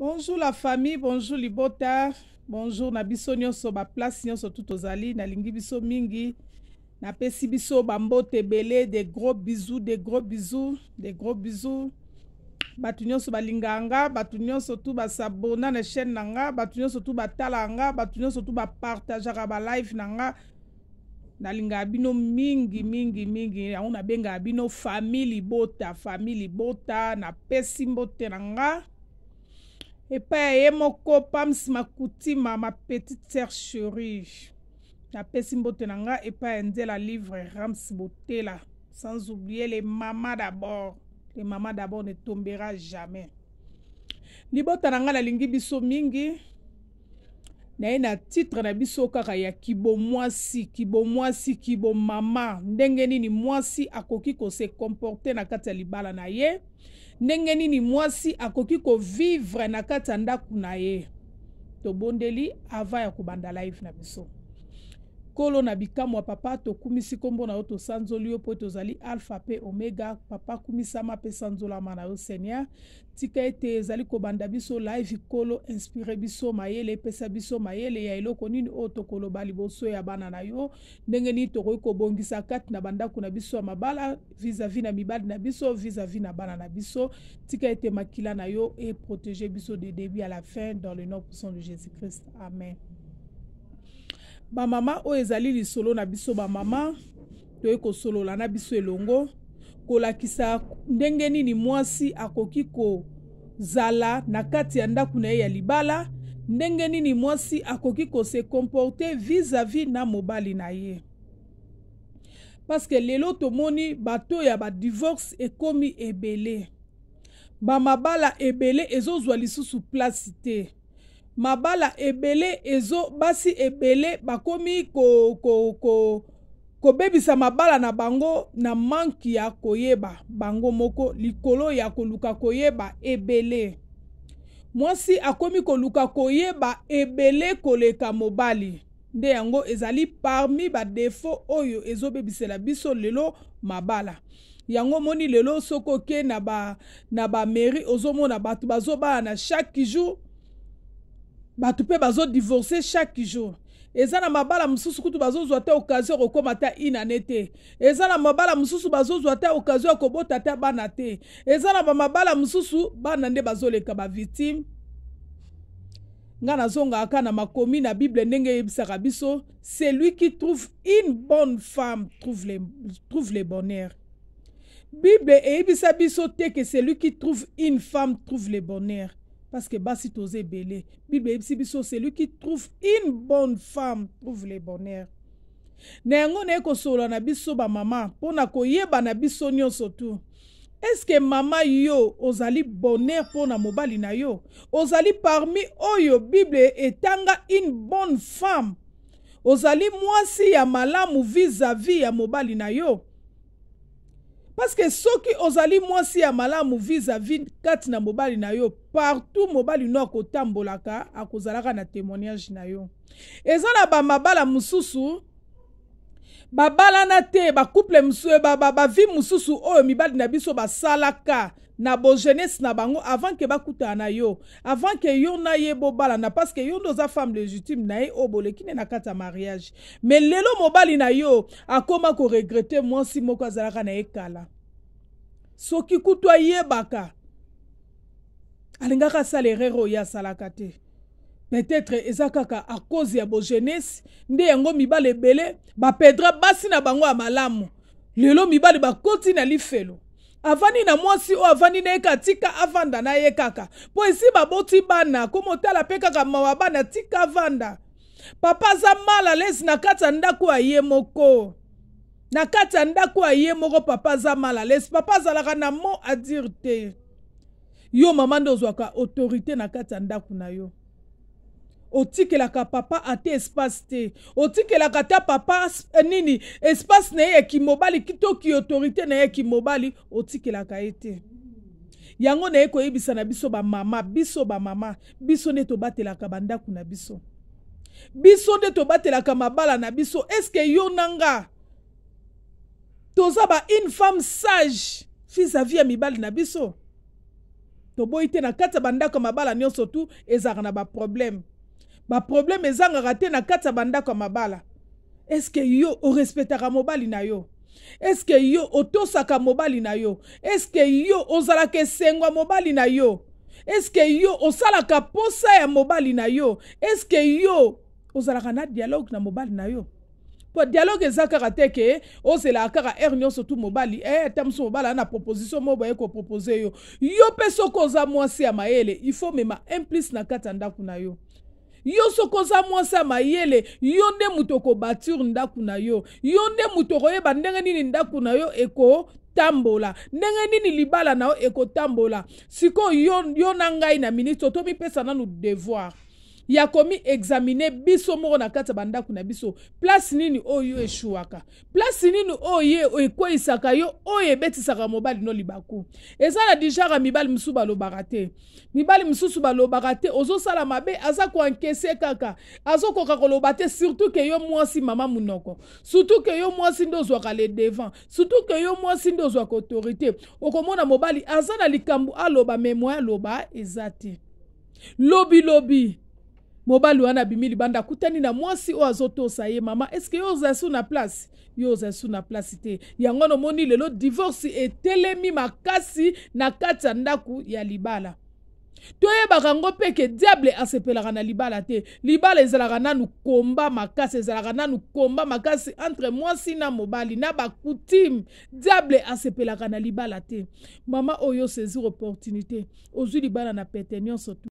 bonjour la famille bonjour libota bonjour na biso nyonso baplace nyonso tu tozali nalingi biso mingi napesi biso bambote ebele de gros bizu de gros bizu de gros bizu bato nyonso balingaka nga bato nyonso tu basabona na chaîne na nga bato nyonso tu batalaka nga bato nyonso tu bapartageaka balive na nga nalingaka bino mingi mingi mingi yango nabengaka bino famille libota famille libota napesi mbote na nga epai ya ye moko pams makutima ma petite sœur chérie napesi mbote na nga epai ya nzela livre rams botela sans oublier les mama d'abord les mama d'abord ne tombera jamais libota na nga nalingi biso mingi na ye na titre na biso kaka ya kibomwasi kibomwasi kibomama ndenge nini mwasi akoki kose komporte na kati ya libala na ye ndenge nini mwasi akoki kovivre na kati ya ndako na ye tobondeli ava ya kobanda live na biso kolo na bikamwa ya papa tokumisi nkombo na yo tosanzoli yo mpo tozali alpha mpe omega papa kumisama mpe sanzolama na yo seigneur tika ete ezali kobanda biso live kolo inspire biso mayele epesa biso mayele ya eloko nini oyo tokoloba liboso ya bana na yo ndenge nini tokoki kobongisa kati na bandako na biso ya mabala vis-à-vis na mibali na biso vis-à-vis na bana na biso tika ete makila na yo eprotege biso de début à la fin dans le nom puissant de jésus christ amen bamama oyo ezali lisolo na biso bamama toyei kosolola na biso elongo kolakisa ndenge nini mwasi akoki kozala na kati ya ndako na ye ya libala ndenge nini mwasi akoki kose komporte vis-à-vis na mobali na ye parceke lelo tomoni bato ya badivorce ekomi ebele bamabala ebele ezozwa lisusu plasi te mabala ebele ezo basi ebele bakomi kobebisa ko, ko, ko, ko mabala na bango na manki ya koyeba bango moko likolo ya koluka koyeba ebele mwasi akomi koluka koyeba ebele koleka mobali nde yango ezali parmi badefo oyo ezobebisela biso lelo mabala yango moni lelo soki oke na bamairie ba ozomona bato bazobala na chaque jour bato mpe bazodivorce chaque jour eza na mabala mosusu kutu bazozwa te okazio ya kokóma ta inane te eza na mabala mosusu bazozwa te okazio ya kobota ta bana te eza na bamabala mosusu bana nde bazoleka bavictime ngai nazongaka kaka na makomi na bible ndenge eyebisaka biso celui qui trouve une bonne femme trouve le, trouve le bonheur bible eyebisa biso te ke celui qui trouve une femme trouve le bonheur parce que basi toza ebele bible eyebisi biso celui qui trouve une bonne femme trouve le bonheur na yango naye kosolola na biso bamama mpo na koyeba na biso nyonso tu eske mama yo ozali bonheur mpo na mobali na yo ozali parmi oyo bible etanga une bonne femme ozali mwasi ya malamu vis-à-vis -vis ya mobali na yo parceke soki ozali mwasi ya malamu vis-à-vis kati na mobali na yo partout mobali no akotambolaka akozalaka na témoignage na yo eza na bamabala mosusu babalana te bacouple mosusu bavi ba, ba, mosusu oyo mibali na biso basalaka na bojeunesse na bango avant ke bakutana na yo avant ke yo na ye bobalana parce ke yo nde oza femme légitime na ye oyo oh, boleki nde na kati ya mariage me lelo mobali na yo akóma koregrete mwasi moko azalaka na ye kala soki kutu ayebaka alingaka asala erreur oyo asalaka te peut-être eza kaka a cause ya bojeunesse nde yango mibali ebele bapedra basi na bango ya malamu lelo mibali bakoti na lifelo avandi na mwasi oyo avandi na ye kaka tika avanda na ye kaka mpo esi baboti bana komotala mpe kaka mawa bana tika avanda papa aza mal a lese na kati ya ndako ya ye moko na kati ya ndako ya ye moko papa aza mal a lese papa azalaka na mot a dire te yo mama nde ozwaka autorité na kati ya ndako na yo otikelaka papa ate espace te otikelaka ata papa eh, nini espace na ye ya kimobali to ki autorité na ye ya kimobali otikelaka ye te yango na ye koyebisa na biso bamama biso bamama biso nde tobatelaka bandako na biso biso nde tobatelaka mabala na biso eske yo na nga toza ba une femme sage vis-à-vis ya mibali na biso toboyi te na kati ya bandako ya mabala nyonso tu ezalaka na baproblème baproblème ezangaka te na kati ya bandako ya mabala eske yo orespectaka mobali na yo eske yo otosaka mobali na yo eske yo ozalaka esengwa mobali na yo eske yo osalaka posa ya mobali na yo eske yo ozalaka na dialogue na mobali na yo po dialogue eza kaka te ke ozelaka kaka aire nyonso tu mobali e ata mosu mobali aza na proposition mo boye kopropose yo yo mpe soki oza mwasi ya mayele ifo mema implice na kati ya ndako na yo yo soki oza mwasi ya mayele yo nde moto okobatire ndako na yo yo nde moto okoyeba ndenge nini ndako na yo ekotambola ndenge nini libala na yo ekotambola sikoyo yo, yo na ngai na ministre otomipesa nanu devoir ya komiexamine biso moko na kati ya bandako na biso place nini oyo eshwaka place nini oyo ekweyisaka yo oyo ebetisaka mobali no libaku eza na dijara mibali mosusu balobaka te mibali mosusu balobaka te ozosala mabe aza koankese kaka azokoka koloba te surtout ke yo mwasi mama munoko surtout ke yo mwasi nde ozwaka le devant surtout ke yo mwasi nde ozwaka autorité okomona mobali aza na likambo aloba memoya aloba eza te lobilobi lobi. mobali wana abimi libanda akutani na mwasi oyo azotosa ye mama eske yo ozali su na place yo ozali su na place te yango na omoni lelo divorce etelemi makasi na kati ya ndako ya libala toyebaka ngo mpe ke diable asepelaka na libala te libala ezalaka nanu komba makasi ezalaka nanu komba makasi entre mwasi na mobali na bacoutime diable asepelaka na libala te mama oyo sezir opportunité ozwi libala na pete nyonso